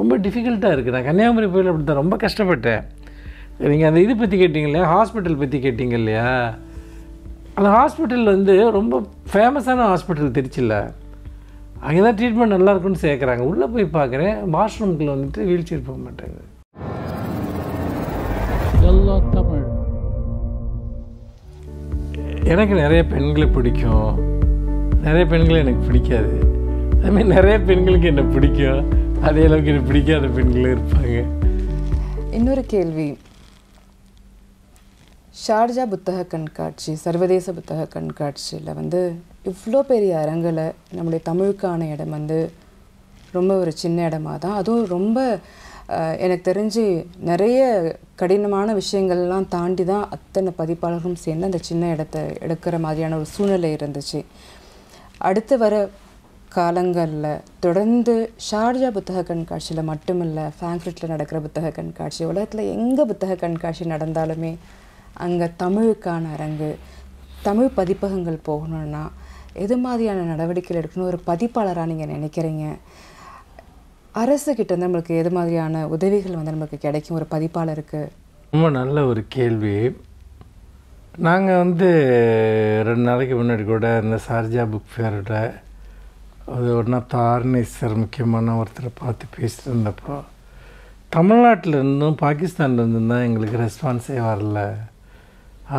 ரொம்ப டிஃபிகல்ட்டாக இருக்குது நான் கன்னியாகுமரி போயில் அப்படி தான் ரொம்ப கஷ்டப்பட்டேன் நீங்கள் அந்த இது பற்றி கேட்டிங்க இல்லையா ஹாஸ்பிட்டல் பற்றி கேட்டிங்க இல்லையா அந்த ஹாஸ்பிட்டல் வந்து ரொம்ப ஃபேமஸான ஹாஸ்பிட்டல் திருச்சியில் அங்கே தான் ட்ரீட்மெண்ட் நல்லாயிருக்குன்னு சேர்க்குறாங்க உள்ளே போய் பார்க்குறேன் வாஷ்ரூம்குள்ளே வந்துட்டு வீல் சேர் போக மாட்டேங்குது தமிழ் எனக்கு நிறைய பெண்களை பிடிக்கும் நிறைய பெண்களை எனக்கு பிடிக்காது அதுமாதிரி நிறைய பெண்களுக்கு என்னை பிடிக்கும் அதே அளவுக்கு எனக்கு பிடிக்காத பெண்களும் இருப்பாங்க இன்னொரு கேள்வி ஷார்ஜா புத்தக கண்காட்சி சர்வதேச புத்தக கண்காட்சியில் வந்து இவ்வளோ பெரிய அரங்கில் நம்முடைய தமிழுக்கான இடம் வந்து ரொம்ப ஒரு சின்ன இடமாக தான் அதுவும் ரொம்ப எனக்கு தெரிஞ்சு நிறைய கடினமான விஷயங்கள்லாம் தாண்டி தான் அத்தனை பதிப்பாளர்களும் சேர்ந்து அந்த சின்ன இடத்த எடுக்கிற மாதிரியான ஒரு சூழ்நிலை இருந்துச்சு அடுத்து வர காலங்களில் தொடர்ந்து ஷார்ஜா புத்தக கண்காட்சியில் மட்டுமில்லை ஃபேங்க்ரிட்டில் நடக்கிற புத்தக கண்காட்சி உலகத்தில் எங்கே புத்தக கண்காட்சி நடந்தாலுமே அங்கே தமிழுக்கான அரங்கு தமிழ் பதிப்பகங்கள் போகணுன்னா எது மாதிரியான நடவடிக்கைகள் எடுக்கணும் ஒரு பதிப்பாளராக நீங்கள் நினைக்கிறீங்க அரசுக்கிட்ட நம்மளுக்கு எது மாதிரியான உதவிகள் வந்து நமக்கு கிடைக்கும் ஒரு பதிப்பாளருக்கு ரொம்ப நல்ல ஒரு கேள்வி நாங்கள் வந்து ரெண்டு நாளைக்கு முன்னாடி கூட இந்த சார்ஜா புக் ஃபேரோட அது ஒன்றா தாரணேஸ்வர் முக்கியமான ஒருத்தரை பார்த்து பேசியிருந்தப்போ தமிழ்நாட்டிலேருந்தும் பாகிஸ்தான்லேருந்தும் தான் எங்களுக்கு ரெஸ்பான்ஸே வரல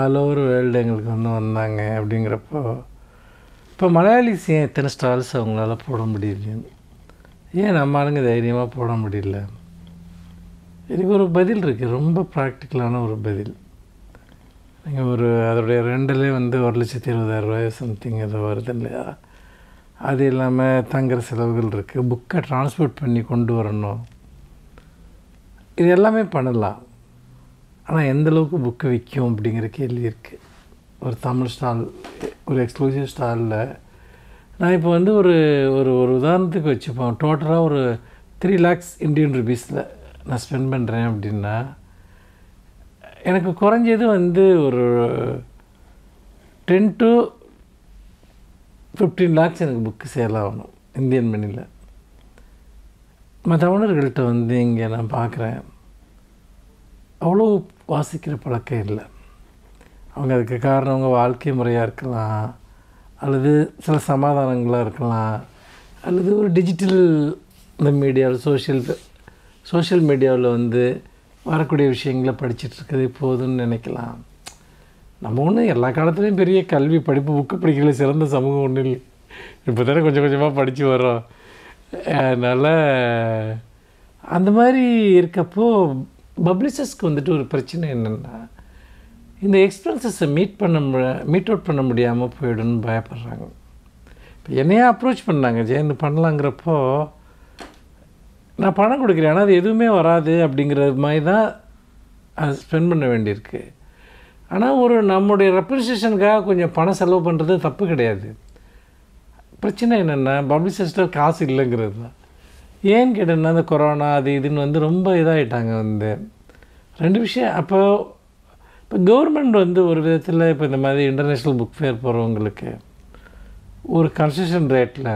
ஆல் ஓவர் வேர்ல்டு எங்களுக்கு வந்து வந்தாங்க அப்படிங்கிறப்போ இப்போ மலையாளிஸ் ஏன் எத்தனை ஸ்டால்ஸ் அவங்களால போட முடியலையும் ஏன் நம்ம ஆளுங்க தைரியமாக போட முடியல எனக்கு ஒரு பதில் இருக்குது ரொம்ப ப்ராக்டிக்கலான ஒரு பதில் நீங்கள் ஒரு அதோடைய ரெண்டுலேயே வந்து ஒரு லட்சத்தி ரூபாய் சம்திங் ஏதோ வருது இல்லையா அது இல்லாமல் தங்குற செலவுகள் இருக்குது புக்கை ட்ரான்ஸ்போர்ட் பண்ணி கொண்டு வரணும் இது எல்லாமே பண்ணலாம் ஆனால் எந்தளவுக்கு புக்கு விற்கும் அப்படிங்கிற கேள்வி இருக்குது ஒரு தமிழ் ஸ்டால் ஒரு எக்ஸ்க்ளூசிவ் ஸ்டாலில் நான் இப்போ வந்து ஒரு ஒரு ஒரு உதாரணத்துக்கு வச்சுப்போம் டோட்டலாக ஒரு த்ரீ லேக்ஸ் இந்தியன் ருபீஸில் நான் ஸ்பெண்ட் பண்ணுறேன் அப்படின்னா எனக்கு குறைஞ்சது வந்து ஒரு டென் டு ஃபிஃப்டீன் லேக்ஸ் எனக்கு புக்கு சேல் ஆகணும் இந்தியன் மணியில் மற்ற தமிழர்கள்ட்ட வந்து இங்கே நான் பார்க்குறேன் அவ்வளோ வாசிக்கிற பழக்கம் இல்லை அவங்க அதுக்கு காரணம் அவங்க வாழ்க்கை முறையாக இருக்கலாம் அல்லது சில சமாதானங்களாக இருக்கலாம் அல்லது ஒரு டிஜிட்டல் இந்த மீடியாவில் சோஷியல் சோஷியல் மீடியாவில் வந்து வரக்கூடிய விஷயங்களை இருக்கிறது போதுன்னு நினைக்கலாம் நம்ம ஒன்று எல்லா காலத்துலேயும் பெரிய கல்வி படிப்பு புக்கு படிக்கல சிறந்த சமூகம் ஒன்றும் இல்லை இப்போ தானே கொஞ்சம் கொஞ்சமாக படித்து வரோம் அதனால் அந்த மாதிரி இருக்கப்போ பப்ளிஷர்ஸ்க்கு வந்துட்டு ஒரு பிரச்சனை என்னென்னா இந்த எக்ஸ்பென்சஸை மீட் பண்ண மீட் அவுட் பண்ண முடியாமல் போயிடும்னு பயப்படுறாங்க இப்போ என்னையே அப்ரோச் பண்ணாங்க ஜெயன் பண்ணலாங்கிறப்போ நான் பணம் கொடுக்குறேன் ஆனால் அது எதுவுமே வராது அப்படிங்கிற மாதிரி தான் அது ஸ்பெண்ட் பண்ண வேண்டியிருக்கு ஆனால் ஒரு நம்முடைய ரெப்ரிசியேஷனுக்காக கொஞ்சம் பணம் செலவு பண்ணுறது தப்பு கிடையாது பிரச்சனை என்னென்னா பப்ளிசிஸ்டர் காசு இல்லைங்கிறது தான் ஏன்னு கேட்டேன்னா அந்த கொரோனா அது இதுன்னு வந்து ரொம்ப இதாகிட்டாங்க வந்து ரெண்டு விஷயம் அப்போ இப்போ கவர்மெண்ட் வந்து ஒரு விதத்தில் இப்போ இந்த மாதிரி இன்டர்நேஷ்னல் புக் ஃபேர் போகிறவங்களுக்கு ஒரு கன்செஷன் ரேட்டில்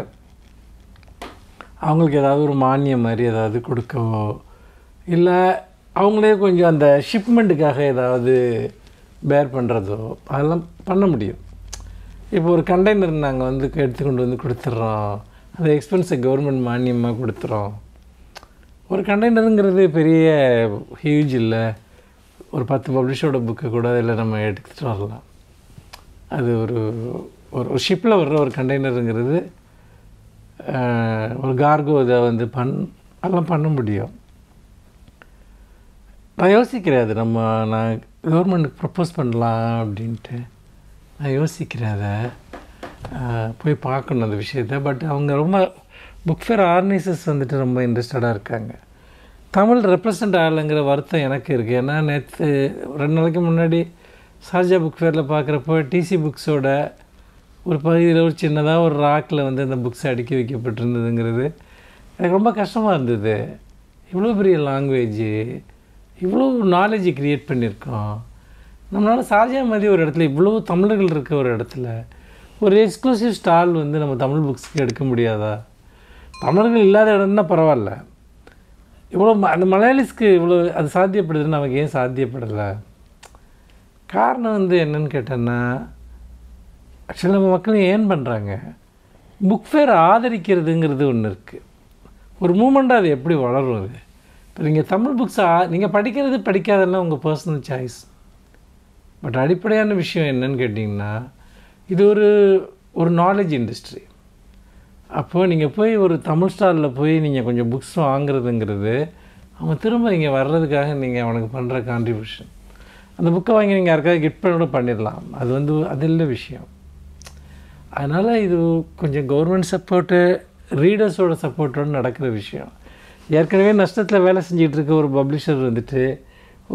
அவங்களுக்கு ஏதாவது ஒரு மானியம் மாதிரி ஏதாவது கொடுக்கவோ இல்லை அவங்களே கொஞ்சம் அந்த ஷிப்மெண்ட்டுக்காக ஏதாவது பேர் பண்ணுறதோ அதெல்லாம் பண்ண முடியும் இப்போ ஒரு கண்டெய்னர் நாங்கள் வந்து எடுத்துக்கொண்டு வந்து கொடுத்துட்றோம் அந்த எக்ஸ்பென்ஸை கவர்மெண்ட் மானியமாக கொடுத்துறோம் ஒரு கண்டெய்னருங்கிறது பெரிய ஹியூஜ் இல்லை ஒரு பத்து பப்ளிஷோட புக்கை கூட அதில் நம்ம எடுத்துகிட்டு வரலாம் அது ஒரு ஒரு ஷிப்பில் வர்ற ஒரு கண்டெய்னருங்கிறது ஒரு கார்கோ இதை வந்து பண் அதெல்லாம் பண்ண முடியும் நான் யோசிக்கிறேன் அது நம்ம நான் கவர்மெண்ட்டுக்கு ப்ரப்போஸ் பண்ணலாம் அப்படின்ட்டு நான் யோசிக்கிறேன் அதை போய் பார்க்கணும் அந்த விஷயத்த பட் அவங்க ரொம்ப புக் ஃபேர் ஆர்கனைசர்ஸ் வந்துட்டு ரொம்ப இன்ட்ரெஸ்டடாக இருக்காங்க தமிழ் ரெப்ரசன்ட் ஆகலைங்கிற வருத்தம் எனக்கு இருக்குது ஏன்னா நேற்று ரெண்டு நாளைக்கு முன்னாடி சார்ஜா புக் ஃபேரில் பார்க்குறப்போ டிசி புக்ஸோட ஒரு பகுதியில் ஒரு சின்னதாக ஒரு ராக்கில் வந்து அந்த புக்ஸ் அடுக்கி வைக்கப்பட்டிருந்ததுங்கிறது எனக்கு ரொம்ப கஷ்டமாக இருந்தது இவ்வளோ பெரிய லாங்குவேஜ் இவ்வளோ நாலேஜை க்ரியேட் பண்ணியிருக்கோம் நம்மளால் சார்ஜா மாதிரி ஒரு இடத்துல இவ்வளோ தமிழர்கள் இருக்க ஒரு இடத்துல ஒரு எக்ஸ்க்ளூசிவ் ஸ்டால் வந்து நம்ம தமிழ் புக்ஸ்க்கு எடுக்க முடியாதா தமிழர்கள் இல்லாத இடம்னா பரவாயில்ல இவ்வளோ அந்த மலையாளிஸ்க்கு இவ்வளோ அது சாத்தியப்படுதுன்னு நமக்கு ஏன் சாத்தியப்படலை காரணம் வந்து என்னன்னு கேட்டேன்னா ஆக்சுவலி நம்ம மக்கள் ஏன் பண்ணுறாங்க புக் ஃபேர் ஆதரிக்கிறதுங்கிறது ஒன்று இருக்குது ஒரு மூமெண்ட்டாக அது எப்படி வளரும் அது இப்போ நீங்கள் தமிழ் புக்ஸாக நீங்கள் படிக்கிறது படிக்காதெல்லாம் உங்கள் பர்சனல் சாய்ஸ் பட் அடிப்படையான விஷயம் என்னன்னு கேட்டிங்கன்னா இது ஒரு ஒரு நாலேஜ் இண்டஸ்ட்ரி அப்போது நீங்கள் போய் ஒரு தமிழ் ஸ்டாலில் போய் நீங்கள் கொஞ்சம் புக்ஸ் வாங்குறதுங்கிறது அவன் திரும்ப இங்கே வர்றதுக்காக நீங்கள் அவனுக்கு பண்ணுற கான்ட்ரிபியூஷன் அந்த புக்கை வாங்கி நீங்கள் யாருக்காவது கிஃப்ட் பண்ணோட பண்ணிடலாம் அது வந்து அது இல்லை விஷயம் அதனால் இது கொஞ்சம் கவர்மெண்ட் சப்போர்ட்டு ரீடர்ஸோட சப்போர்ட்டோடு நடக்கிற விஷயம் ஏற்கனவே நஷ்டத்தில் வேலை செஞ்சுட்டு இருக்க ஒரு பப்ளிஷர் வந்துட்டு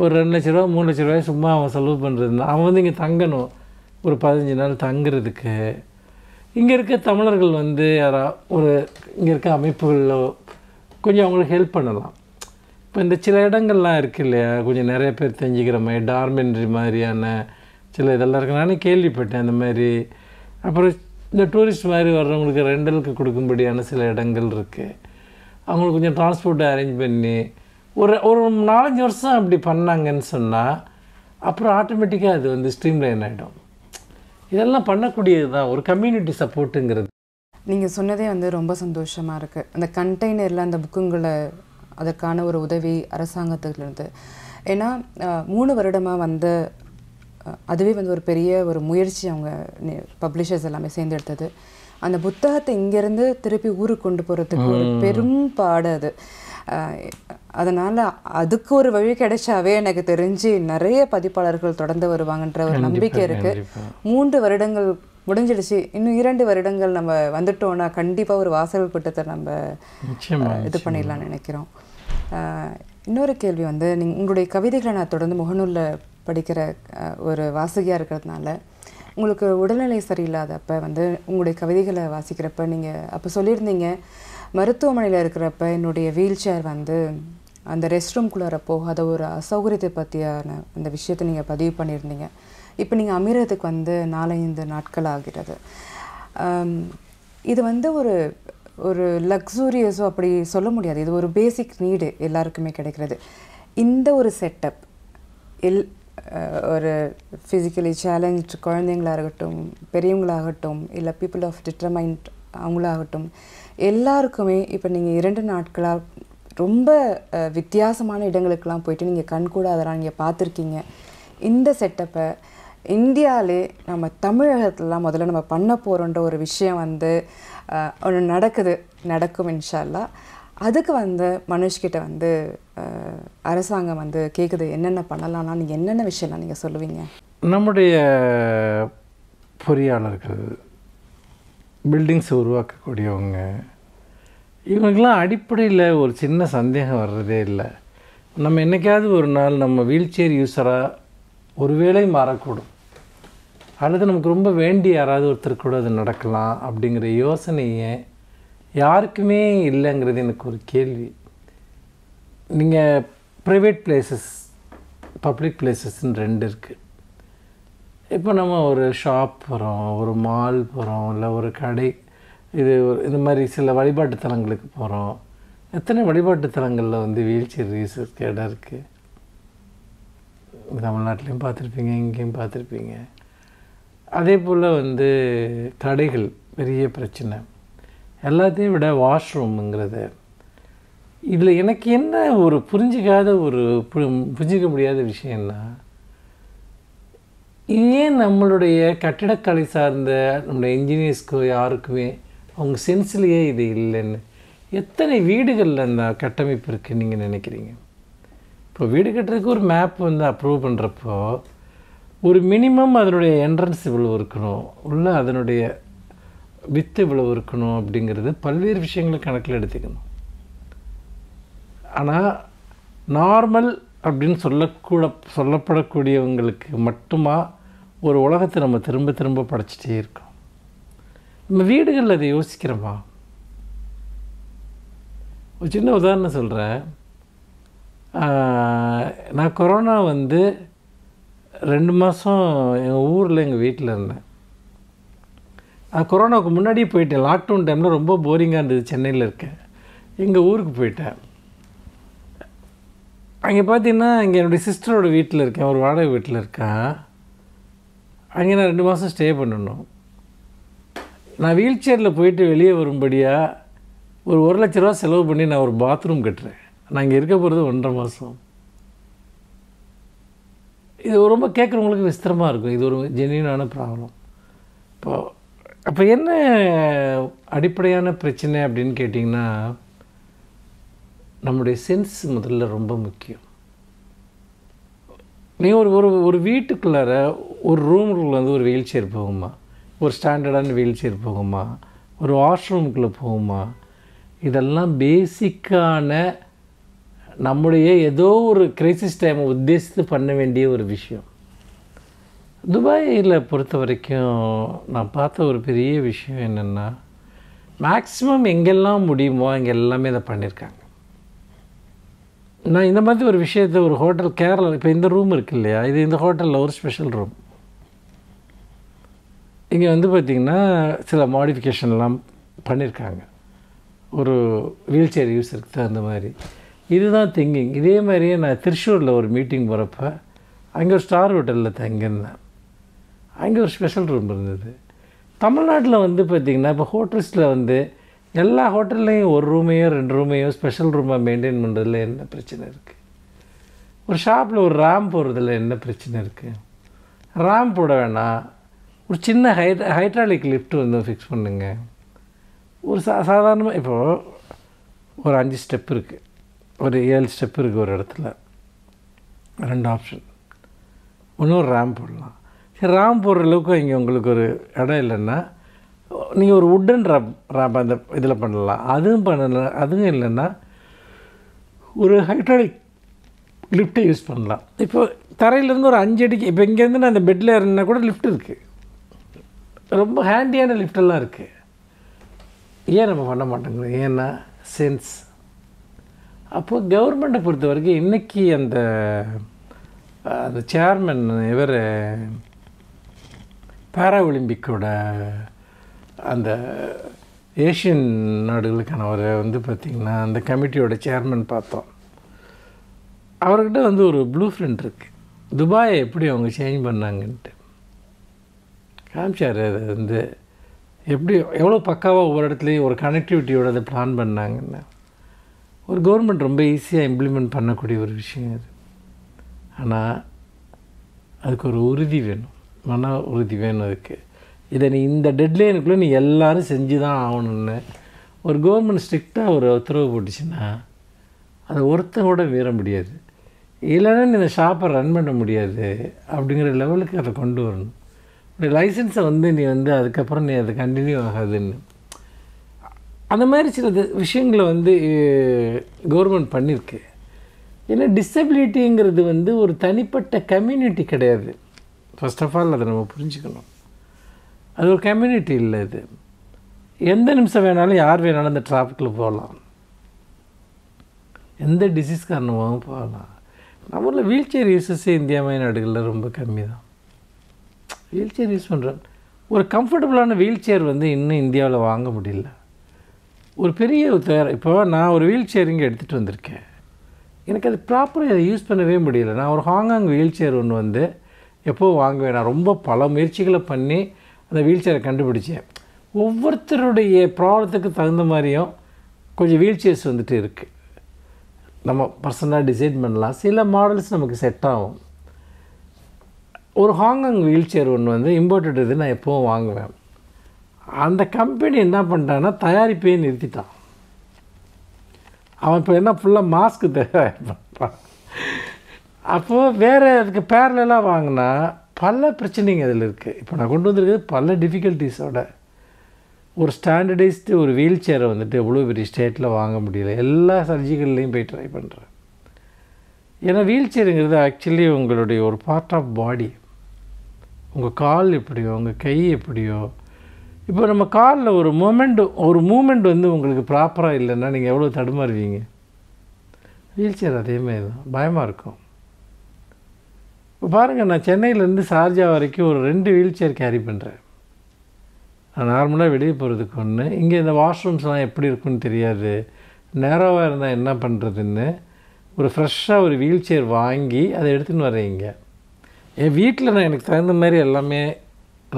ஒரு ரெண்டு லட்ச ரூபா மூணு லட்ச ரூபாய் சும்மா அவன் செலவு பண்ணுறது அவன் வந்து இங்கே தங்கணும் ஒரு பதினஞ்சு நாள் தங்குறதுக்கு இங்கே இருக்க தமிழர்கள் வந்து யாரா ஒரு இங்கே இருக்க அமைப்புகளில் கொஞ்சம் அவங்களுக்கு ஹெல்ப் பண்ணலாம் இப்போ இந்த சில இடங்கள்லாம் இருக்குது இல்லையா கொஞ்சம் நிறைய பேர் தெரிஞ்சுக்கிற மாதிரி டார்மெண்ட்ரி மாதிரியான சில இதெல்லாம் இருக்குது நானே கேள்விப்பட்டேன் அந்த மாதிரி அப்புறம் இந்த டூரிஸ்ட் மாதிரி வர்றவங்களுக்கு ரெண்டலுக்கு கொடுக்கும்படியான சில இடங்கள் இருக்குது அவங்களுக்கு கொஞ்சம் டிரான்ஸ்போர்ட்டை அரேஞ்ச் பண்ணி ஒரு ஒரு நாலஞ்சு வருஷம் அப்படி பண்ணாங்கன்னு சொன்னால் அப்புறம் ஆட்டோமேட்டிக்காக அது வந்து ஸ்ட்ரீம்லைன் ஆகிடும் இதெல்லாம் பண்ணக்கூடியது தான் ஒரு கம்யூனிட்டி சப்போர்ட்டுங்கிறது நீங்கள் சொன்னதே வந்து ரொம்ப சந்தோஷமாக இருக்குது அந்த கண்டெய்னரில் அந்த புக்குங்களை அதற்கான ஒரு உதவி அரசாங்கத்துலேருந்து ஏன்னா மூணு வருடமாக வந்த அதுவே வந்து ஒரு பெரிய ஒரு முயற்சி அவங்க பப்ளிஷர்ஸ் எல்லாமே சேர்ந்து எடுத்தது அந்த புத்தகத்தை இங்கேருந்து திருப்பி ஊருக்கு கொண்டு போகிறதுக்கு ஒரு பெரும் பாடு அது அதனால் அதுக்கு ஒரு வழி கிடைச்சாவே எனக்கு தெரிஞ்சு நிறைய பதிப்பாளர்கள் தொடர்ந்து வருவாங்கன்ற ஒரு நம்பிக்கை இருக்குது மூன்று வருடங்கள் முடிஞ்சிடுச்சு இன்னும் இரண்டு வருடங்கள் நம்ம வந்துட்டோம்னா கண்டிப்பாக ஒரு வாசல் கூட்டத்தை நம்ம இது பண்ணிடலாம்னு நினைக்கிறோம் இன்னொரு கேள்வி வந்து நீங்கள் உங்களுடைய கவிதைகளை நான் தொடர்ந்து முகநூலில் படிக்கிற ஒரு வாசகியாக இருக்கிறதுனால உங்களுக்கு உடல்நிலை சரியில்லாதப்ப வந்து உங்களுடைய கவிதைகளை வாசிக்கிறப்ப நீங்கள் அப்போ சொல்லியிருந்தீங்க மருத்துவமனையில் இருக்கிறப்ப என்னுடைய வீல் சேர் வந்து அந்த ரெஸ்ட் ரூம்குள்ளார போகாத ஒரு அசௌகரியத்தை பற்றியான அந்த விஷயத்தை நீங்கள் பதிவு பண்ணியிருந்தீங்க இப்போ நீங்கள் அமீரத்துக்கு வந்து நாலஞ்சு நாட்கள் ஆகிறது இது வந்து ஒரு ஒரு லக்ஸூரியஸோ அப்படி சொல்ல முடியாது இது ஒரு பேசிக் நீடு எல்லாருக்குமே கிடைக்கிறது இந்த ஒரு செட்டப் எல் ஒரு ஃபிசிக்கலி சேலஞ்சு குழந்தைங்களாக இருக்கட்டும் பெரியவங்களாகட்டும் இல்லை பீப்புள் ஆஃப் டிட்டர்மைண்ட் அவங்களாகட்டும் எல்லாருக்குமே இப்போ நீங்கள் இரண்டு நாட்களாக ரொம்ப வித்தியாசமான இடங்களுக்கெல்லாம் போயிட்டு நீங்கள் கண்கூட அதெல்லாம் நீங்கள் பார்த்துருக்கீங்க இந்த செட்டப்பை இந்தியாவிலே நம்ம தமிழகத்துலலாம் முதல்ல நம்ம பண்ண போகிறோன்ற ஒரு விஷயம் வந்து ஒன்று நடக்குது நடக்கும் இன்ஷால்லாம் அதுக்கு வந்து மனுஷ்கிட்ட வந்து அரசாங்கம் வந்து கேட்குது என்னென்ன பண்ணலாம்னா நீங்கள் என்னென்ன விஷயம்லாம் நீங்கள் சொல்லுவீங்க நம்முடைய பொறியாளர்கள் பில்டிங்ஸ் உருவாக்கக்கூடியவங்க இவங்களுக்கெல்லாம் அடிப்படையில் ஒரு சின்ன சந்தேகம் வர்றதே இல்லை நம்ம என்றைக்காவது ஒரு நாள் நம்ம வீல் சேர் யூஸராக ஒருவேளை மாறக்கூடும் அல்லது நமக்கு ரொம்ப வேண்டி யாராவது ஒருத்தர் கூட அது நடக்கலாம் அப்படிங்கிற யோசனையை யாருக்குமே இல்லைங்கிறது எனக்கு ஒரு கேள்வி நீங்கள் ப்ரைவேட் பிளேசஸ் பப்ளிக் பிளேசஸ்ன்னு ரெண்டு இருக்குது இப்போ நம்ம ஒரு ஷாப் போகிறோம் ஒரு மால் போகிறோம் இல்லை ஒரு கடை இது இது மாதிரி சில வழிபாட்டு தலங்களுக்கு போகிறோம் எத்தனை வழிபாட்டு தலங்களில் வந்து வீழ்ச்சி ரீசர்ச் இடம் இருக்குது தமிழ்நாட்டிலையும் பார்த்துருப்பீங்க இங்கேயும் பார்த்துருப்பீங்க அதே போல் வந்து கடைகள் பெரிய பிரச்சனை எல்லாத்தையும் விட வாஷ்ரூம்ங்கிறது இதில் எனக்கு என்ன ஒரு புரிஞ்சிக்காத ஒரு புரிஞ்சிக்க முடியாத விஷயம்னா ஏன் நம்மளுடைய கட்டிடக்கலை சார்ந்த நம்முடைய இன்ஜினியர்ஸ்க்கு யாருக்குமே அவங்க சென்ஸ்லேயே இது இல்லைன்னு எத்தனை வீடுகளில் அந்த கட்டமைப்பு இருக்குன்னு நீங்கள் நினைக்கிறீங்க இப்போ வீடு கட்டுறதுக்கு ஒரு மேப் வந்து அப்ரூவ் பண்ணுறப்போ ஒரு மினிமம் அதனுடைய என்ட்ரன்ஸ் இவ்வளோ இருக்கணும் உள்ள அதனுடைய வித்து இவ்வளவு இருக்கணும் அப்படிங்கிறது பல்வேறு விஷயங்களை கணக்கில் எடுத்துக்கணும் ஆனால் நார்மல் அப்படின்னு சொல்லக்கூட சொல்லப்படக்கூடியவங்களுக்கு மட்டுமா ஒரு உலகத்தை நம்ம திரும்ப திரும்ப படைச்சிட்டே இருக்கோம் நம்ம வீடுகளில் அதை யோசிக்கிறோமா ஒரு சின்ன உதாரணம் சொல்கிறேன் நான் கொரோனா வந்து ரெண்டு மாதம் எங்கள் ஊரில் எங்கள் வீட்டில் இருந்தேன் கொரோனாவுக்கு முன்னாடியே போயிட்டேன் லாக்டவுன் டைமில் ரொம்ப போரிங்காக இருந்தது சென்னையில் இருக்கேன் எங்கள் ஊருக்கு போயிட்டேன் அங்கே பார்த்தீங்கன்னா இங்கே என்னுடைய சிஸ்டரோட வீட்டில் இருக்கேன் ஒரு வாடகை வீட்டில் இருக்கேன் அங்கே நான் ரெண்டு மாதம் ஸ்டே பண்ணணும் நான் வீல் சேரில் போயிட்டு வெளியே வரும்படியாக ஒரு ஒரு லட்ச ரூபா செலவு பண்ணி நான் ஒரு பாத்ரூம் கட்டுறேன் நான் இங்கே இருக்க போகிறது ஒன்றரை மாதம் இது ரொம்ப கேட்குறவங்களுக்கு விஸ்திரமாக இருக்கும் இது ஒரு ஜென்யூனான ப்ராப்ளம் இப்போது அப்போ என்ன அடிப்படையான பிரச்சனை அப்படின்னு கேட்டிங்கன்னா நம்முடைய சென்ஸ் முதல்ல ரொம்ப முக்கியம் நீங்கள் ஒரு ஒரு ஒரு வீட்டுக்குள்ளார ஒரு ரூமுக்குள்ளே வந்து ஒரு வீல் சேர் போகுமா ஒரு ஸ்டாண்டர்டான வீல் சேர் போகுமா ஒரு வாஷ்ரூமுக்குள்ளே போகுமா இதெல்லாம் பேசிக்கான நம்முடைய ஏதோ ஒரு கிரைசிஸ் டைமை உத்தேசித்து பண்ண வேண்டிய ஒரு விஷயம் துபாயில் பொறுத்த வரைக்கும் நான் பார்த்த ஒரு பெரிய விஷயம் என்னென்னா மேக்ஸிமம் எங்கெல்லாம் முடியுமோ அங்கே எல்லாமே அதை பண்ணியிருக்காங்க நான் இந்த மாதிரி ஒரு விஷயத்தை ஒரு ஹோட்டல் கேரளா இப்போ இந்த ரூம் இருக்கு இல்லையா இது இந்த ஹோட்டலில் ஒரு ஸ்பெஷல் ரூம் இங்கே வந்து பார்த்திங்கன்னா சில மாடிஃபிகேஷன்லாம் பண்ணியிருக்காங்க ஒரு வீல் சேர் யூஸ் இருக்குது தகுந்த மாதிரி இதுதான் திங்கிங் இதே மாதிரியே நான் திருச்சூரில் ஒரு மீட்டிங் போகிறப்ப அங்கே ஒரு ஸ்டார் ஹோட்டலில் தங்கியிருந்தேன் அங்கே ஒரு ஸ்பெஷல் ரூம் இருந்தது தமிழ்நாட்டில் வந்து பார்த்திங்கன்னா இப்போ ஹோட்டல்ஸில் வந்து எல்லா ஹோட்டல்லையும் ஒரு ரூமையோ ரெண்டு ரூமையோ ஸ்பெஷல் ரூமாக மெயின்டைன் பண்ணுறதுல என்ன பிரச்சனை இருக்குது ஒரு ஷாப்பில் ஒரு ரேம் போடுறதுல என்ன பிரச்சனை இருக்குது ரேம் போட வேணாம் ஒரு சின்ன ஹைட் ஹைட்ராலிக் லிஃப்ட் வந்து ஃபிக்ஸ் பண்ணுங்க ஒரு சா சாதாரணமாக இப்போது ஒரு அஞ்சு ஸ்டெப் இருக்குது ஒரு ஏழு ஸ்டெப் இருக்குது ஒரு இடத்துல ரெண்டு ஆப்ஷன் ஒரு ரேம் போடலாம் ராம் போடுற அளவுக்கு இங்கே உங்களுக்கு ஒரு இடம் இல்லைன்னா நீங்கள் ஒரு உட்டன் ராப் ராப் அந்த இதில் பண்ணலாம் அதுவும் பண்ணலாம் அதுவும் இல்லைன்னா ஒரு ஹைட்ராலிக் லிஃப்ட்டை யூஸ் பண்ணலாம் இப்போ தரையிலேருந்து ஒரு அஞ்சு அடிக்கு இப்போ இங்கேருந்து நான் அந்த பெட்டில் இருந்தால் கூட லிஃப்ட் இருக்குது ரொம்ப ஹேண்டியான லிஃப்டெல்லாம் இருக்குது ஏன் நம்ம பண்ண மாட்டேங்கிறோம் ஏன்னா சென்ஸ் அப்போது கவர்மெண்ட்டை பொறுத்த வரைக்கும் இன்றைக்கி அந்த அந்த சேர்மன் இவர் பேரா ஒலிம்பிக்கோட அந்த ஏஷியன் நாடுகளுக்கான வந்து பார்த்திங்கன்னா அந்த கமிட்டியோட சேர்மன் பார்த்தோம் அவர்கிட்ட வந்து ஒரு ப்ளூ பிரிண்ட் இருக்குது துபாயை எப்படி அவங்க சேஞ்ச் பண்ணாங்கன்ட்டு காமிச்சார் அது வந்து எப்படி எவ்வளோ பக்காவாக ஒவ்வொரு இடத்துலையும் ஒரு கனெக்டிவிட்டியோட அதை பிளான் பண்ணாங்கன்னு ஒரு கவர்மெண்ட் ரொம்ப ஈஸியாக இம்ப்ளிமெண்ட் பண்ணக்கூடிய ஒரு விஷயம் அது ஆனால் அதுக்கு ஒரு உறுதி வேணும் மன உறுதி வேணும் அதுக்கு இதை நீ இந்த டெட்லைனுக்குள்ளே நீ எல்லோரும் செஞ்சு தான் ஆகணும்னு ஒரு கவர்மெண்ட் ஸ்ட்ரிக்டாக ஒரு உத்தரவு போட்டுச்சுன்னா அதை ஒருத்தன் கூட மீற முடியாது இல்லைன்னா நீ இந்த ஷாப்பை ரன் பண்ண முடியாது அப்படிங்கிற லெவலுக்கு அதை கொண்டு வரணும் உடைய லைசன்ஸை வந்து நீ வந்து அதுக்கப்புறம் நீ அதை கண்டினியூ ஆகாதுன்னு அந்த மாதிரி சில விஷயங்களை வந்து கவர்மெண்ட் பண்ணியிருக்கு ஏன்னா டிசபிலிட்டிங்கிறது வந்து ஒரு தனிப்பட்ட கம்யூனிட்டி கிடையாது ஃபஸ்ட் ஆஃப் ஆல் அதை நம்ம புரிஞ்சுக்கணும் அது ஒரு கம்யூனிட்டி இல்லை இது எந்த நிமிஷம் வேணாலும் யார் வேணாலும் அந்த டிராஃபிக்கில் போகலாம் எந்த டிசீஸ் காரணமாகவும் போகலாம் நம்ம ஊரில் வீல் சேர் இந்தியா இந்தியாமே நாடுகளில் ரொம்ப கம்மி தான் வீல் சேர் யூஸ் பண்ணுறாங்க ஒரு கம்ஃபர்டபுளான வீல் சேர் வந்து இன்னும் இந்தியாவில் வாங்க முடியல ஒரு பெரிய தயார் இப்போ நான் ஒரு வீல் சேர் இங்கே எடுத்துகிட்டு வந்திருக்கேன் எனக்கு அது ப்ராப்பராக அதை யூஸ் பண்ணவே முடியல நான் ஒரு ஹாங்காங் வீல் சேர் ஒன்று வந்து எப்போ வாங்குவேன் நான் ரொம்ப பல முயற்சிகளை பண்ணி அந்த வீல் சேரை கண்டுபிடிச்சேன் ஒவ்வொருத்தருடைய ப்ராப்ளத்துக்கு தகுந்த மாதிரியும் கொஞ்சம் வீல் சேர்ஸ் வந்துட்டு இருக்குது நம்ம பர்சனலாக டிசைன் பண்ணலாம் சில மாடல்ஸ் நமக்கு செட் ஆகும் ஒரு ஹாங்காங் வீல் சேர் ஒன்று வந்து இம்போர்ட்டட் இது நான் எப்போவும் வாங்குவேன் அந்த கம்பெனி என்ன பண்ணிட்டான்னா தயாரிப்பையே நிறுத்திட்டான் அவன் இப்போ என்ன ஃபுல்லாக மாஸ்க்கு தேவை அப்போது வேறு அதுக்கு பேரலாம் வாங்கினா பல பிரச்சனைங்க அதில் இருக்குது இப்போ நான் கொண்டு வந்திருக்கிறது பல டிஃபிகல்ட்டிஸோட ஒரு ஸ்டாண்டர்டைஸ்டு ஒரு வீல் சேரை வந்துட்டு எவ்வளோ பெரிய ஸ்டேட்டில் வாங்க முடியல எல்லா சர்ஜிகள்லேயும் போய் ட்ரை பண்ணுறேன் ஏன்னா வீல் சேருங்கிறது ஆக்சுவலி உங்களுடைய ஒரு பார்ட் ஆஃப் பாடி உங்கள் கால் எப்படியோ உங்கள் கை எப்படியோ இப்போ நம்ம காலில் ஒரு மூமெண்ட் ஒரு மூமெண்ட் வந்து உங்களுக்கு ப்ராப்பராக இல்லைன்னா நீங்கள் எவ்வளோ தடுமாறுவீங்க வீல் சேர் அதேமாதிரி தான் பயமாக இருக்கும் இப்போ பாருங்கள் நான் சென்னையிலேருந்து சார்ஜா வரைக்கும் ஒரு ரெண்டு வீல் சேர் கேரி பண்ணுறேன் நான் நார்மலாக வெளியே போகிறதுக்கு ஒன்று இங்கே இந்த வாஷ்ரூம்ஸ்லாம் எப்படி இருக்குன்னு தெரியாது நேரோவாக இருந்தால் என்ன பண்ணுறதுன்னு ஒரு ஃப்ரெஷ்ஷாக ஒரு வீல் சேர் வாங்கி அதை எடுத்துன்னு வரேன் இங்கே என் வீட்டில் நான் எனக்கு தகுந்த மாதிரி எல்லாமே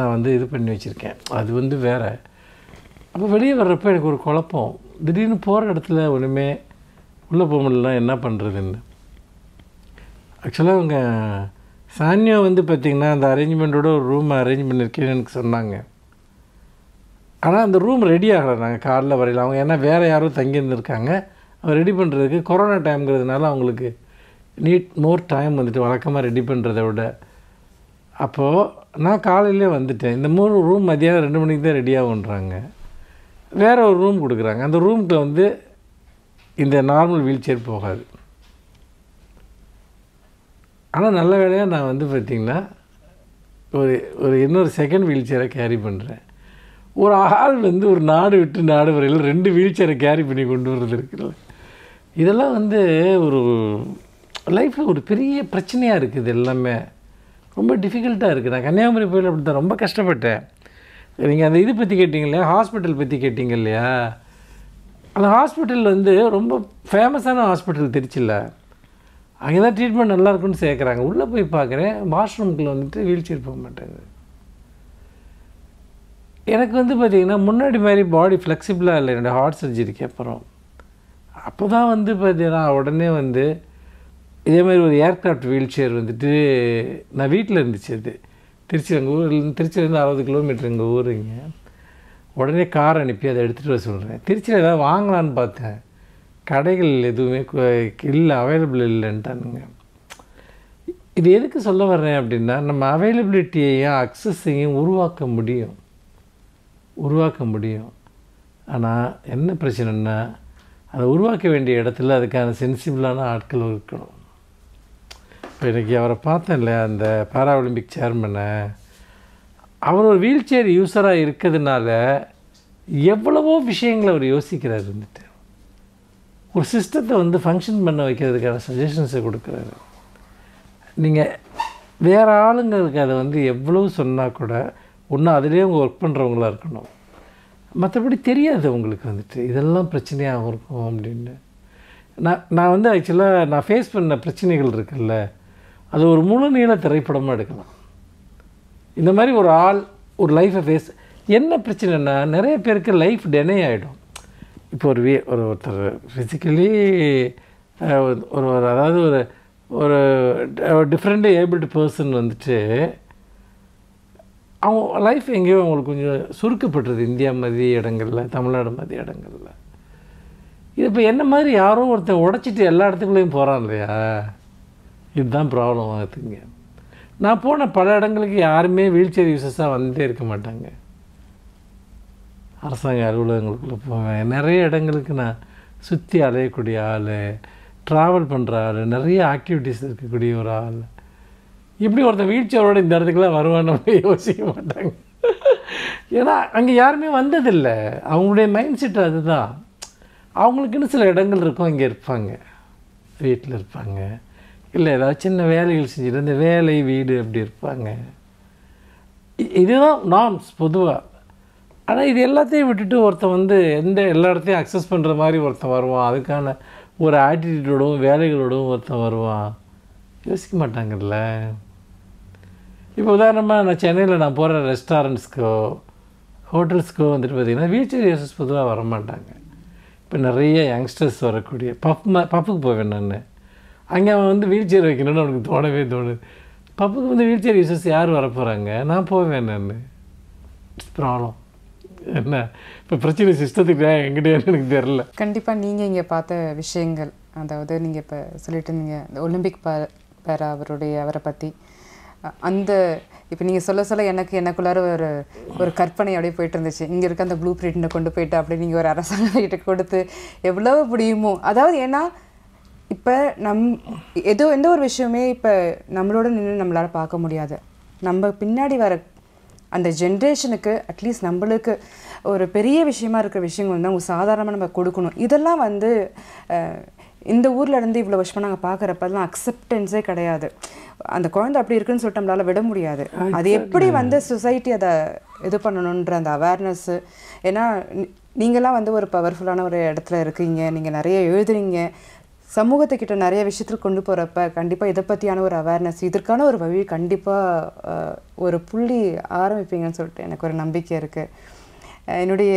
நான் வந்து இது பண்ணி வச்சுருக்கேன் அது வந்து வேறு அப்போ வெளியே வர்றப்போ எனக்கு ஒரு குழப்பம் திடீர்னு போகிற இடத்துல ஒன்றுமே உள்ளே போக முடியலன்னா என்ன பண்ணுறதுன்னு ஆக்சுவலாக அவங்க சானியா வந்து பார்த்திங்கன்னா அந்த அரேஞ்ச்மெண்ட்டோட ஒரு ரூம் அரேஞ்ச் பண்ணியிருக்கேன்னு எனக்கு சொன்னாங்க ஆனால் அந்த ரூம் ரெடி ஆகலை நாங்கள் காரில் வரையில் அவங்க ஏன்னா வேறு யாரும் தங்கியிருந்துருக்காங்க அவங்க ரெடி பண்ணுறதுக்கு கொரோனா டைம்ங்கிறதுனால அவங்களுக்கு நீட் மோர் டைம் வந்துட்டு வழக்கமாக ரெடி பண்ணுறத விட அப்போது நான் காலையிலே வந்துட்டேன் இந்த மூணு ரூம் மதியானம் ரெண்டு மணிக்கு தான் ஆகுன்றாங்க வேறு ஒரு ரூம் கொடுக்குறாங்க அந்த ரூம்கிட்ட வந்து இந்த நார்மல் வீல் சேர் போகாது ஆனால் நல்ல வேலையாக நான் வந்து பார்த்திங்கன்னா ஒரு ஒரு இன்னொரு செகண்ட் வீல் சேரை கேரி பண்ணுறேன் ஒரு ஆள் வந்து ஒரு நாடு விட்டு நாடு வரையில் ரெண்டு வீல் சேரை கேரி பண்ணி கொண்டு வர்றது இருக்குல்ல இதெல்லாம் வந்து ஒரு லைஃப்பில் ஒரு பெரிய பிரச்சனையாக இருக்குது எல்லாமே ரொம்ப டிஃபிகல்ட்டாக இருக்குது நான் கன்னியாகுமரி போயில் அப்படி தான் ரொம்ப கஷ்டப்பட்டேன் நீங்கள் அந்த இது பற்றி கேட்டிங்க இல்லையா ஹாஸ்பிட்டல் பற்றி கேட்டிங்க இல்லையா அந்த ஹாஸ்பிட்டல் வந்து ரொம்ப ஃபேமஸான ஹாஸ்பிட்டல் திருச்சியில் அங்கே தான் ட்ரீட்மெண்ட் நல்லா இருக்குன்னு சேர்க்குறாங்க உள்ளே போய் பார்க்குறேன் வாஷ்ரூம்கில் வந்துட்டு வீல் சேர் போக மாட்டேங்குது எனக்கு வந்து பார்த்திங்கன்னா முன்னாடி மாதிரி பாடி ஃப்ளெக்சிபிளாக இல்லை என்னுடைய ஹார்ட் சர்ஜரிக்கு அப்புறம் அப்போ தான் வந்து பார்த்திங்கன்னா உடனே வந்து இதே மாதிரி ஒரு ஏர்க்ராஃப்ட் வீல் சேர் வந்துட்டு நான் வீட்டில் இருந்துச்சு அது திருச்சி எங்கள் ஊரில் திருச்சியிலேருந்து அறுபது கிலோமீட்டர் எங்கள் ஊருங்க உடனே கார் அனுப்பி அதை எடுத்துகிட்டு வர சொல்கிறேன் திருச்சியில் ஏதாவது வாங்கலான்னு பார்த்தேன் கடைகள் எதுவுமே இல்லை அவைலபிள் இல்லைன்ட்டானுங்க இது எதுக்கு சொல்ல வர்றேன் அப்படின்னா நம்ம அவைலபிலிட்டியையும் அக்சஸையும் உருவாக்க முடியும் உருவாக்க முடியும் ஆனால் என்ன பிரச்சனைன்னா அதை உருவாக்க வேண்டிய இடத்துல அதுக்கான சென்சிபிளான ஆட்கள் இருக்கணும் இப்போ இன்றைக்கி அவரை பார்த்தேன் அந்த பாரா ஒலிம்பிக் சேர்மனை அவர் ஒரு வீல் சேர் யூஸராக இருக்கிறதுனால எவ்வளவோ விஷயங்களை அவர் யோசிக்கிறார் இருந்துட்டு ஒரு சிஸ்டத்தை வந்து ஃபங்க்ஷன் பண்ண வைக்கிறதுக்கான சஜஷன்ஸை கொடுக்குறாரு நீங்கள் வேறு ஆளுங்களுக்கு அதை வந்து எவ்வளோ சொன்னால் கூட ஒன்றும் அதிலே அவங்க ஒர்க் பண்ணுறவங்களாக இருக்கணும் மற்றபடி தெரியாது உங்களுக்கு வந்துட்டு இதெல்லாம் பிரச்சனையாகவும் இருக்கும் அப்படின்னு நான் நான் வந்து ஆக்சுவலாக நான் ஃபேஸ் பண்ண பிரச்சனைகள் இருக்குல்ல அது ஒரு முழு நீள திரைப்படமாக எடுக்கலாம் இந்த மாதிரி ஒரு ஆள் ஒரு லைஃப்பை ஃபேஸ் என்ன பிரச்சனைனா நிறைய பேருக்கு லைஃப் டெனே ஆகிடும் இப்போ ஒரு வீ ஒரு ஒருத்தர் ஃபிசிக்கலி ஒரு ஒரு அதாவது ஒரு ஒரு டிஃப்ரெண்ட்டு ஏபிள்டு பர்சன் வந்துட்டு அவங்க லைஃப் எங்கேயோ அவங்களுக்கு கொஞ்சம் சுருக்கப்பட்டுருது இந்தியா மாதிரி இடங்களில் தமிழ்நாடு மாதிரி இடங்களில் இது இப்போ என்ன மாதிரி யாரோ ஒருத்தன் உடச்சிட்டு எல்லா இடத்துக்குள்ளேயும் போகிறான் இல்லையா இதுதான் ப்ராப்ளம் ஆகுதுங்க நான் போன பல இடங்களுக்கு யாருமே வீல் சேர் யூசஸாக வந்துட்டே இருக்க மாட்டாங்க அரசாங்க அலுவலகங்களுக்குள்ளே போவேன் நிறைய இடங்களுக்கு நான் சுற்றி அலையக்கூடிய ஆள் ட்ராவல் பண்ணுற ஆள் நிறைய ஆக்டிவிட்டீஸ் இருக்கக்கூடிய ஒரு ஆள் இப்படி ஒருத்தன் வீழ்ச்சி அவரோட இந்த இடத்துக்குலாம் வருவான்னு யோசிக்க மாட்டாங்க ஏன்னா அங்கே யாருமே வந்ததில்லை அவங்களுடைய மைண்ட் செட் அதுதான் அவங்களுக்குன்னு சில இடங்கள் இருக்கும் அங்கே இருப்பாங்க வீட்டில் இருப்பாங்க இல்லை ஏதாவது சின்ன வேலைகள் செஞ்சுட்டு இந்த வேலை வீடு அப்படி இருப்பாங்க இதுதான் நாம்ஸ் பொதுவாக ஆனால் இது எல்லாத்தையும் விட்டுட்டு ஒருத்தன் வந்து எந்த எல்லா இடத்தையும் அக்சஸ் பண்ணுற மாதிரி ஒருத்தன் வருவான் அதுக்கான ஒரு ஆட்டிடியூடோடும் வேலைகளோடும் ஒருத்தன் வருவான் யோசிக்க மாட்டாங்கல்ல இப்போ உதாரணமாக நான் சென்னையில் நான் போகிற ரெஸ்டாரண்ட்ஸ்க்கோ ஹோட்டல்ஸ்க்கோ வந்துட்டு பார்த்திங்கன்னா வீல்சேர் யூசஸ் பொதுவாக வர மாட்டாங்க இப்போ நிறைய யங்ஸ்டர்ஸ் வரக்கூடிய பப் பப்புக்கு போவேன் நான் அங்கே அவன் வந்து வீல் சேர் வைக்கணும்னு அவனுக்கு தோணவே தோணுது பப்புக்கு வந்து வீல் சேர் யூசஸ் யார் வரப்போகிறாங்க நான் போவேன் நான் ப்ராப்ளம் என்ன இப்போ பிரச்சனை சிஸ்டத்துக்கு நான் எங்கிட்டேன்னு எனக்கு தெரில கண்டிப்பாக நீங்கள் இங்கே பார்த்த விஷயங்கள் அதாவது நீங்கள் இப்போ சொல்லிட்டு இருந்தீங்க இந்த ஒலிம்பிக் பே பேரா அவருடைய அவரை பற்றி அந்த இப்போ நீங்கள் சொல்ல சொல்ல எனக்கு எனக்குள்ளார ஒரு ஒரு கற்பனை அப்படியே போயிட்டு இருந்துச்சு இங்கே இருக்க அந்த ப்ளூ பிரிண்ட்டை கொண்டு போயிட்டு அப்படி நீங்கள் ஒரு அரசாங்கிட்ட கொடுத்து எவ்வளோ முடியுமோ அதாவது ஏன்னா இப்போ நம் ஏதோ எந்த ஒரு விஷயமே இப்போ நம்மளோட நின்று நம்மளால் பார்க்க முடியாது நம்ம பின்னாடி வர அந்த ஜென்ரேஷனுக்கு அட்லீஸ்ட் நம்மளுக்கு ஒரு பெரிய விஷயமா இருக்கிற விஷயங்கள் வந்து அவங்க சாதாரணமாக நம்ம கொடுக்கணும் இதெல்லாம் வந்து இந்த ஊரில் இருந்து இவ்வளோ வருஷமாக நாங்கள் பார்க்குறப்பெல்லாம் அக்செப்டன்ஸே கிடையாது அந்த குழந்தை அப்படி இருக்குன்னு சொல்லிட்டு விட முடியாது அது எப்படி வந்து சொசைட்டி அதை இது பண்ணணுன்ற அந்த அவேர்னஸ்ஸு ஏன்னா நீங்களாம் வந்து ஒரு பவர்ஃபுல்லான ஒரு இடத்துல இருக்கீங்க நீங்கள் நிறைய எழுதுறீங்க சமூகத்துக்கிட்ட நிறைய விஷயத்தில் கொண்டு போகிறப்ப கண்டிப்பாக இதை பற்றியான ஒரு அவேர்னஸ் இதற்கான ஒரு வழி கண்டிப்பாக ஒரு புள்ளி ஆரம்பிப்பீங்கன்னு சொல்லிட்டு எனக்கு ஒரு நம்பிக்கை இருக்குது என்னுடைய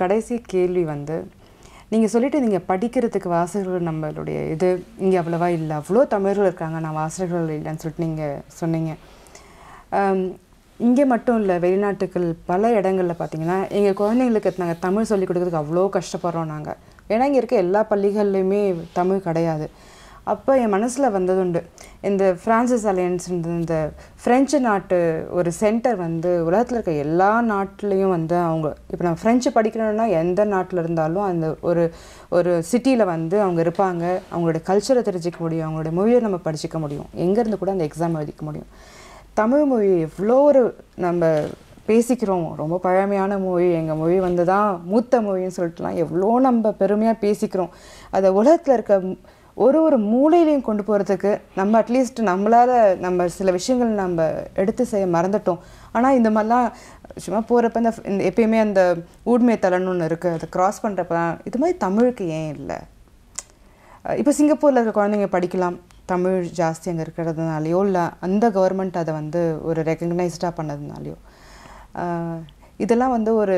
கடைசி கேள்வி வந்து நீங்கள் சொல்லிவிட்டு நீங்கள் படிக்கிறதுக்கு வாசகர்கள் நம்மளுடைய இது இங்கே அவ்வளோவா இல்லை அவ்வளோ தமிழர்கள் இருக்காங்க நான் வாசகர்கள் இல்லைன்னு சொல்லிட்டு நீங்கள் சொன்னீங்க இங்கே மட்டும் இல்லை வெளிநாட்டுகள் பல இடங்களில் பார்த்தீங்கன்னா எங்கள் குழந்தைங்களுக்கு நாங்கள் தமிழ் சொல்லிக் கொடுக்குறதுக்கு அவ்வளோ கஷ்டப்படுறோம் நாங்கள் ஏன்னா இங்கே இருக்க எல்லா பள்ளிகள்லையுமே தமிழ் கிடையாது அப்போ என் மனசில் வந்ததுண்டு இந்த ஃப்ரான்சிஸ் அலையன்ஸ் இந்த ஃப்ரெஞ்சு நாட்டு ஒரு சென்டர் வந்து உலகத்தில் இருக்க எல்லா நாட்டிலையும் வந்து அவங்க இப்போ நம்ம ஃப்ரெஞ்சு படிக்கணும்னா எந்த நாட்டில் இருந்தாலும் அந்த ஒரு ஒரு சிட்டியில் வந்து அவங்க இருப்பாங்க அவங்களுடைய கல்ச்சரை தெரிஞ்சிக்க முடியும் அவங்களுடைய மொழியை நம்ம படிச்சிக்க முடியும் எங்கேருந்து கூட அந்த எக்ஸாம் எழுதிக்க முடியும் தமிழ் மொழி எவ்வளோ ஒரு நம்ம பேசிக்கிறோம் ரொம்ப பழமையான மொழி எங்கள் மொழி வந்து தான் மூத்த மொழின்னு சொல்லிட்டுலாம் எவ்வளோ நம்ம பெருமையாக பேசிக்கிறோம் அதை உலகத்தில் இருக்க ஒரு ஒரு மூலையிலையும் கொண்டு போகிறதுக்கு நம்ம அட்லீஸ்ட் நம்மளால் நம்ம சில விஷயங்கள் நம்ம எடுத்து செய்ய மறந்துட்டோம் ஆனால் இந்த மாதிரிலாம் சும்மா போகிறப்ப இந்த எப்பயுமே அந்த ஊடுமை தலன்னு ஒன்று இருக்குது அதை க்ராஸ் பண்ணுறப்பலாம் இது மாதிரி தமிழுக்கு ஏன் இல்லை இப்போ சிங்கப்பூரில் இருக்க குழந்தைங்க படிக்கலாம் தமிழ் ஜாஸ்தி அங்கே இருக்கிறதுனாலையோ இல்லை அந்த கவர்மெண்ட் அதை வந்து ஒரு ரெக்கக்னைஸ்டாக பண்ணதுனாலையோ இதெல்லாம் வந்து ஒரு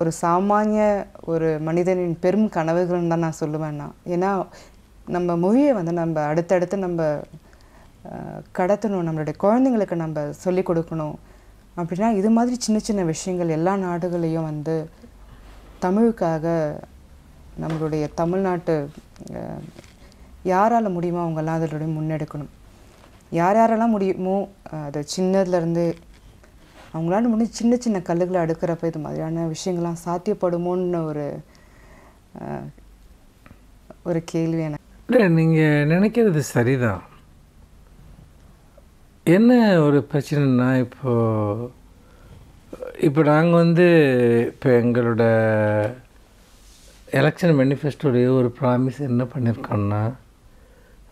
ஒரு சாமானிய ஒரு மனிதனின் பெரும் கனவுகள்னு தான் நான் சொல்லுவேன்னா ஏன்னா நம்ம மொழியை வந்து நம்ம அடுத்தடுத்து நம்ம கடத்தணும் நம்மளுடைய குழந்தைங்களுக்கு நம்ம சொல்லி கொடுக்கணும் அப்படின்னா இது மாதிரி சின்ன சின்ன விஷயங்கள் எல்லா நாடுகளையும் வந்து தமிழுக்காக நம்மளுடைய தமிழ்நாட்டு யாரால் முடியுமோ அவங்கெல்லாம் அதனுடைய முன்னெடுக்கணும் யார் யாரெல்லாம் முடியுமோ அது சின்னதுலேருந்து அவங்களால முடிஞ்ச சின்ன சின்ன கல்லுகளை அடுக்கிறப்ப இது மாதிரியான விஷயங்கள்லாம் சாத்தியப்படுமோன்னு ஒரு ஒரு கேள்வி எனக்கு இல்லை நீங்கள் நினைக்கிறது சரிதான் என்ன ஒரு பிரச்சனைன்னா இப்போது இப்போ நாங்கள் வந்து இப்போ எங்களோட எலெக்ஷன் மேனிஃபெஸ்டோடைய ஒரு ப்ராமிஸ் என்ன பண்ணியிருக்கோம்னா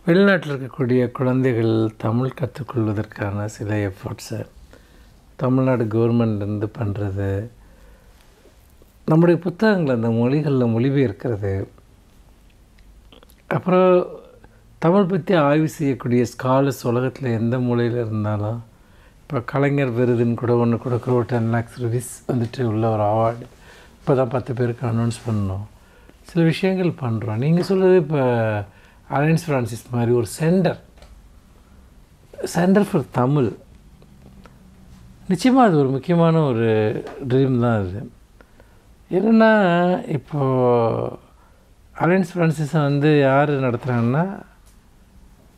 வெளிநாட்டில் இருக்கக்கூடிய குழந்தைகள் தமிழ் கற்றுக்கொள்வதற்கான சில எஃபர்ட்ஸை தமிழ்நாடு கவர்மெண்ட்லேருந்து பண்ணுறது நம்முடைய புத்தகங்கள் அந்த மொழிகளில் மொழிபெயர்க்கிறது அப்புறம் தமிழ் பற்றி ஆய்வு செய்யக்கூடிய ஸ்காலர்ஸ் உலகத்தில் எந்த மொழியில் இருந்தாலும் இப்போ கலைஞர் விருதுன்னு கூட ஒன்று கொடுக்குற ஒரு டென் லேக்ஸ் ருபீஸ் வந்துட்டு உள்ள ஒரு அவார்டு இப்போ தான் பத்து பேருக்கு அனௌன்ஸ் பண்ணோம் சில விஷயங்கள் பண்ணுறோம் நீங்கள் சொல்கிறது இப்போ அலையன்ஸ் ஃப்ரான்சிஸ் மாதிரி ஒரு சென்டர் சென்டர் ஃபார் தமிழ் நிச்சயமாக அது ஒரு முக்கியமான ஒரு ட்ரீம் தான் அது என்னென்னா இப்போது அலையன்ஸ் ஃப்ரான்சிஸை வந்து யார் நடத்துகிறாங்கன்னா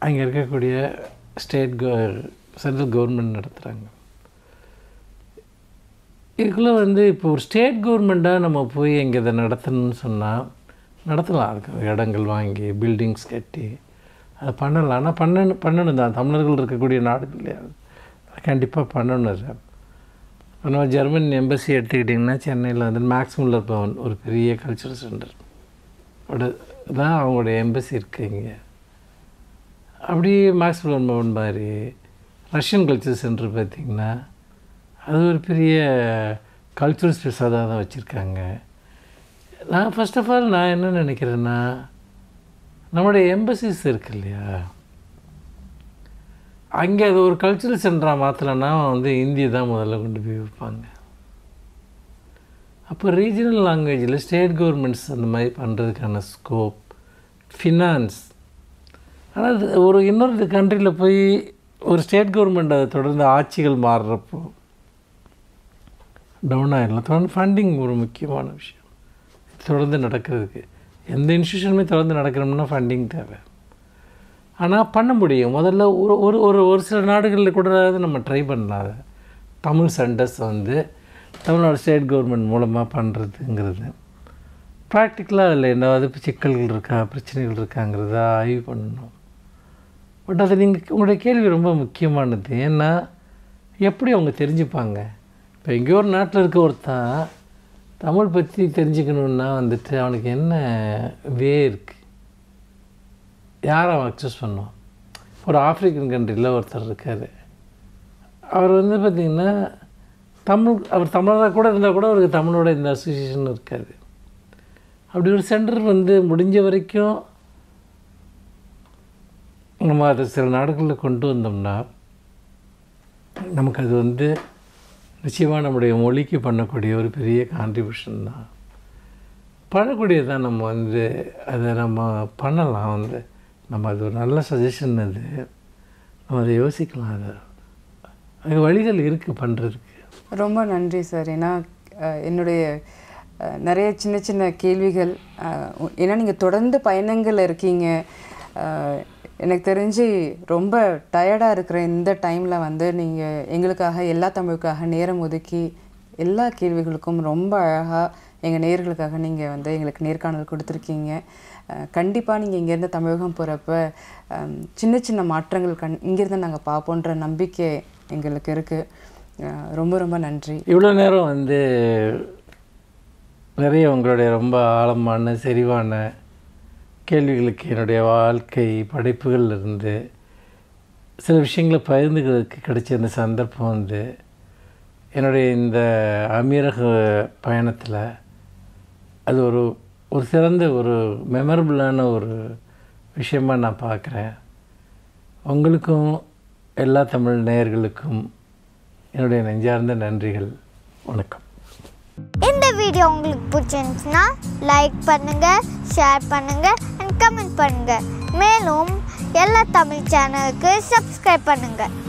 அங்கே இருக்கக்கூடிய ஸ்டேட் கோ சென்ட்ரல் கவர்மெண்ட் நடத்துகிறாங்க இதுக்குள்ளே வந்து இப்போ ஒரு ஸ்டேட் கவர்மெண்ட்டாக நம்ம போய் எங்கே இதை நடத்தணும்னு சொன்னால் நடத்தலாம் அதுக்கு இடங்கள் வாங்கி பில்டிங்ஸ் கட்டி அதை பண்ணலாம் ஆனால் பண்ணணும் பண்ணணும் தான் தமிழர்கள் இருக்கக்கூடிய நாடு இல்லையா கண்டிப்பாக பண்ணணும் சார் ஆனால் ஜெர்மன் எம்பசி எடுத்துக்கிட்டிங்கன்னா சென்னையில் வந்து மேக்ஸ் முல்லர் பவன் ஒரு பெரிய கல்ச்சரல் சென்டர் தான் அவங்களோட எம்பசி இருக்குங்க அப்படி மேக்ஸ் பவன் மாதிரி ரஷ்யன் கல்ச்சர் சென்டர் பார்த்திங்கன்னா அது ஒரு பெரிய கல்ச்சுரல் ஸ்பேஸாக தான் தான் வச்சுருக்காங்க நான் ஃபஸ்ட் ஆஃப் ஆல் நான் என்ன நினைக்கிறேன்னா நம்மளோட எம்பசிஸ் இருக்கு இல்லையா அங்கே அது ஒரு கல்ச்சுரல் சென்டராக மாற்றலைன்னா வந்து ஹிந்தியை தான் முதல்ல கொண்டு போய் வைப்பாங்க அப்போ ரீஜனல் லாங்குவேஜில் ஸ்டேட் கவர்மெண்ட்ஸ் அந்த மாதிரி பண்ணுறதுக்கான ஸ்கோப் ஃபினான்ஸ் ஆனால் அது ஒரு இன்னொரு கண்ட்ரியில் போய் ஒரு ஸ்டேட் கவர்மெண்ட் அதை தொடர்ந்து ஆட்சிகள் மாறுறப்போ டவுன் ஆகிடலாம் தொடர்ந்து ஃபண்டிங் ஒரு முக்கியமான விஷயம் தொடர்ந்து நடக்கிறதுக்கு எந்த இன்ஸ்டியூஷனுமே தொடர்ந்து நடக்கிறோம்னா ஃபண்டிங் தேவை ஆனால் பண்ண முடியும் முதல்ல ஒரு ஒரு ஒரு ஒரு சில நாடுகளில் கூட நம்ம ட்ரை பண்ணலாம் அதை தமிழ் சண்டர்ஸ் வந்து தமிழ்நாடு ஸ்டேட் கவர்மெண்ட் மூலமாக பண்ணுறதுங்கிறது ப்ராக்டிக்கலாக இல்லை என்னவாது சிக்கல்கள் இருக்கா பிரச்சனைகள் இருக்காங்கிறத ஆய்வு பண்ணணும் பட் அது நீங்கள் உங்களுடைய கேள்வி ரொம்ப முக்கியமானது ஏன்னா எப்படி அவங்க தெரிஞ்சுப்பாங்க இப்போ எங்கேயோ ஒரு நாட்டில் இருக்க ஒருத்தான் தமிழ் பற்றி தெரிஞ்சுக்கணுன்னா வந்துட்டு அவனுக்கு என்ன வே இருக்குது யாரை அவன் அக்சஸ் பண்ணுவான் ஒரு ஆஃப்ரிக்கன் கண்ட்ரியில் ஒருத்தர் இருக்கார் அவர் வந்து பார்த்திங்கன்னா தமிழ் அவர் தமிழராக கூட இருந்தால் கூட அவருக்கு தமிழோட இந்த அசோசியேஷன் இருக்காது அப்படி ஒரு சென்டர் வந்து முடிஞ்ச வரைக்கும் நம்ம அதை சில நாடுகளில் கொண்டு வந்தோம்னா நமக்கு அது வந்து நிச்சயமாக நம்முடைய மொழிக்கு பண்ணக்கூடிய ஒரு பெரிய கான்ட்ரிபியூஷன் தான் பழக்கூடியதான் நம்ம வந்து அதை நம்ம பண்ணலாம் வந்து நம்ம அது ஒரு நல்ல சஜஷன் அது நம்ம அதை யோசிக்கலாம் அதை அங்கே வழிகள் இருக்குது பண்ணுறதுக்கு ரொம்ப நன்றி சார் ஏன்னா என்னுடைய நிறைய சின்ன சின்ன கேள்விகள் ஏன்னா நீங்கள் தொடர்ந்து பயணங்கள் இருக்கீங்க எனக்கு தெரிஞ்சு ரொம்ப டயர்டாக இருக்கிற இந்த டைமில் வந்து நீங்கள் எங்களுக்காக எல்லா தமிழுக்காக நேரம் ஒதுக்கி எல்லா கேள்விகளுக்கும் ரொம்ப அழகாக எங்கள் நேர்களுக்காக நீங்கள் வந்து எங்களுக்கு நேர்காணல் கொடுத்துருக்கீங்க கண்டிப்பாக நீங்கள் இங்கேருந்து தமிழகம் போகிறப்ப சின்ன சின்ன மாற்றங்கள் கண் இங்கேருந்து நாங்கள் பார்ப்போன்ற நம்பிக்கை எங்களுக்கு இருக்குது ரொம்ப ரொம்ப நன்றி இவ்வளோ நேரம் வந்து நிறைய உங்களுடைய ரொம்ப ஆழமான செறிவான கேள்விகளுக்கு என்னுடைய வாழ்க்கை படைப்புகள் இருந்து சில விஷயங்களை பகிர்ந்துக்கிறதுக்கு கிடைச்ச இந்த சந்தர்ப்பம் வந்து என்னுடைய இந்த அமீரக பயணத்தில் அது ஒரு ஒரு சிறந்த ஒரு மெமரபுளான ஒரு விஷயமாக நான் பார்க்குறேன் உங்களுக்கும் எல்லா தமிழ் நேயர்களுக்கும் என்னுடைய நெஞ்சார்ந்த நன்றிகள் வணக்கம் இந்த வீடியோ உங்களுக்கு பிடிச்சிருந்துச்சுன்னா லைக் பண்ணுங்கள் ஷேர் பண்ணுங்கள் அண்ட் கமெண்ட் பண்ணுங்கள் மேலும் எல்லா தமிழ் சேனலுக்கு சப்ஸ்கிரைப் பண்ணுங்கள்